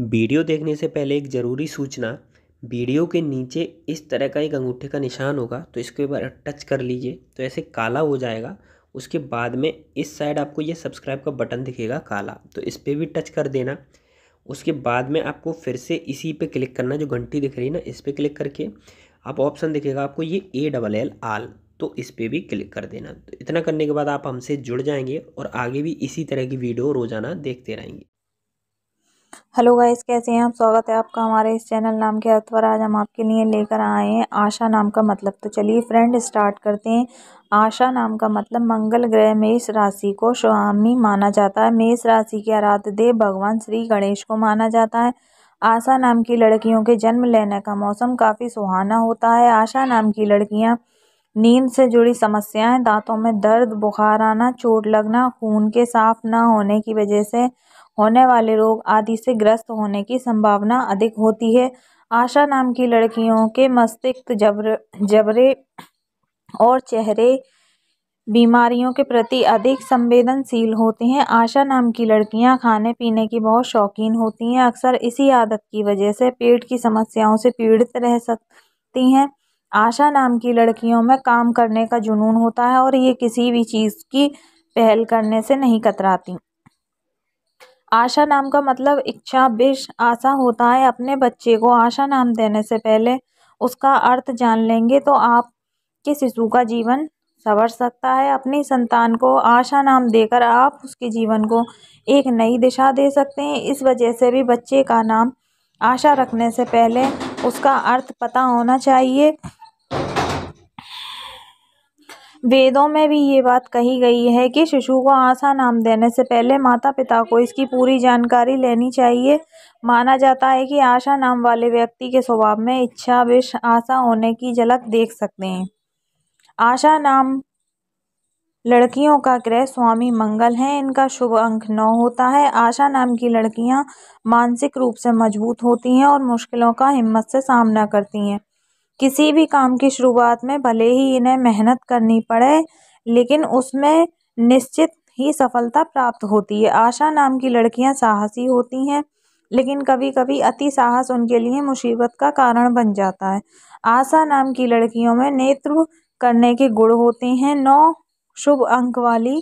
video देखने से पहले एक ज़रूरी सूचना वीडियो के नीचे इस तरह का एक अंगूठे का निशान होगा तो इसको एक बार टच कर लीजिए तो ऐसे काला हो जाएगा उसके बाद में इस साइड आपको ये सब्सक्राइब का बटन दिखेगा काला तो इस पर भी टच कर देना उसके बाद में आपको फिर से इसी पे क्लिक करना जो घंटी दिख रही है ना इस पर क्लिक करके आप ऑप्शन दिखेगा आपको ये ए डबल एल आल तो इस पर भी क्लिक कर देना तो इतना करने के बाद आप हमसे जुड़ जाएंगे और आगे भी इसी तरह की वीडियो रोज़ाना देखते रहेंगे हेलो गाइस कैसे हैं आप स्वागत है आपका हमारे इस चैनल नाम के अर्थ पर आज हम आपके लिए लेकर आए हैं आशा नाम का मतलब तो चलिए फ्रेंड स्टार्ट करते हैं आशा नाम का मतलब मंगल ग्रह मेष राशि को स्वामी माना जाता है मेष राशि के आराध्य देव भगवान श्री गणेश को माना जाता है आशा नाम की लड़कियों के जन्म लेने का मौसम काफ़ी सुहाना होता है आशा नाम की लड़कियाँ नींद से जुड़ी समस्याएं दांतों में दर्द बुखार आना चोट लगना खून के साफ ना होने की वजह से होने वाले रोग आदि से ग्रस्त होने की संभावना अधिक होती है आशा नाम की लड़कियों के मस्तिष्क जबर जबरे और चेहरे बीमारियों के प्रति अधिक संवेदनशील होते हैं आशा नाम की लड़कियां खाने पीने की बहुत शौकीन होती हैं अक्सर इसी आदत की वजह से पेट की समस्याओं से पीड़ित रह सकती हैं आशा नाम की लड़कियों में काम करने का जुनून होता है और ये किसी भी चीज़ की पहल करने से नहीं कतराती आशा नाम का मतलब इच्छा विश आशा होता है अपने बच्चे को आशा नाम देने से पहले उसका अर्थ जान लेंगे तो आपके शिशु का जीवन संवर सकता है अपनी संतान को आशा नाम देकर आप उसके जीवन को एक नई दिशा दे सकते हैं इस वजह से भी बच्चे का नाम आशा रखने से पहले उसका अर्थ पता होना चाहिए वेदों में भी ये बात कही गई है कि शिशु को आसा नाम देने से पहले माता पिता को इसकी पूरी जानकारी लेनी चाहिए माना जाता है कि आशा नाम वाले व्यक्ति के स्वभाव में इच्छा विष आशा होने की झलक देख सकते हैं आशा नाम लड़कियों का ग्रह स्वामी मंगल है इनका शुभ अंक नौ होता है आशा नाम की लड़कियां मानसिक रूप से मजबूत होती हैं और मुश्किलों का हिम्मत से सामना करती हैं किसी भी काम की शुरुआत में भले ही इन्हें मेहनत करनी पड़े लेकिन उसमें निश्चित ही सफलता प्राप्त होती है आशा नाम की लड़कियाँ साहसी होती हैं लेकिन कभी कभी अति साहस उनके लिए मुसीबत का कारण बन जाता है आशा नाम की लड़कियों में नेत्र करने के गुण होते हैं नौ शुभ अंक वाली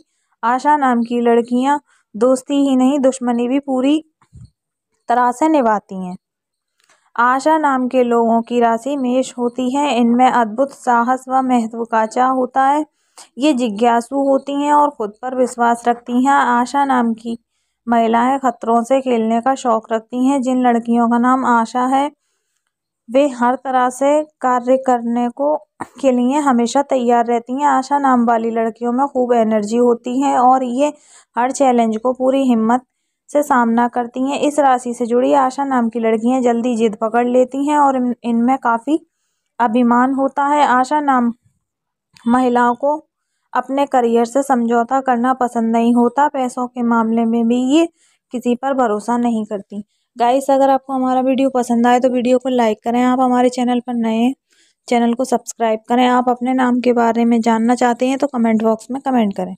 आशा नाम की लड़कियाँ दोस्ती ही नहीं दुश्मनी भी पूरी तरह से निभाती हैं आशा नाम के लोगों की राशि मेष होती है इनमें अद्भुत साहस व महत्वाकांक्षा होता है ये जिज्ञासु होती हैं और खुद पर विश्वास रखती हैं आशा नाम की महिलाएं खतरों से खेलने का शौक रखती हैं जिन लड़कियों का नाम आशा है वे हर तरह से कार्य करने को के लिए हमेशा तैयार रहती हैं आशा नाम वाली लड़कियों में खूब एनर्जी होती है और ये हर चैलेंज को पूरी हिम्मत से सामना करती हैं इस राशि से जुड़ी आशा नाम की लड़कियां जल्दी जिद पकड़ लेती हैं और इनमें काफ़ी अभिमान होता है आशा नाम महिलाओं को अपने करियर से समझौता करना पसंद नहीं होता पैसों के मामले में भी ये किसी पर भरोसा नहीं करती गाइस अगर आपको हमारा वीडियो पसंद आए तो वीडियो को लाइक करें आप हमारे चैनल पर नए चैनल को सब्सक्राइब करें आप अपने नाम के बारे में जानना चाहते हैं तो कमेंट बॉक्स में कमेंट करें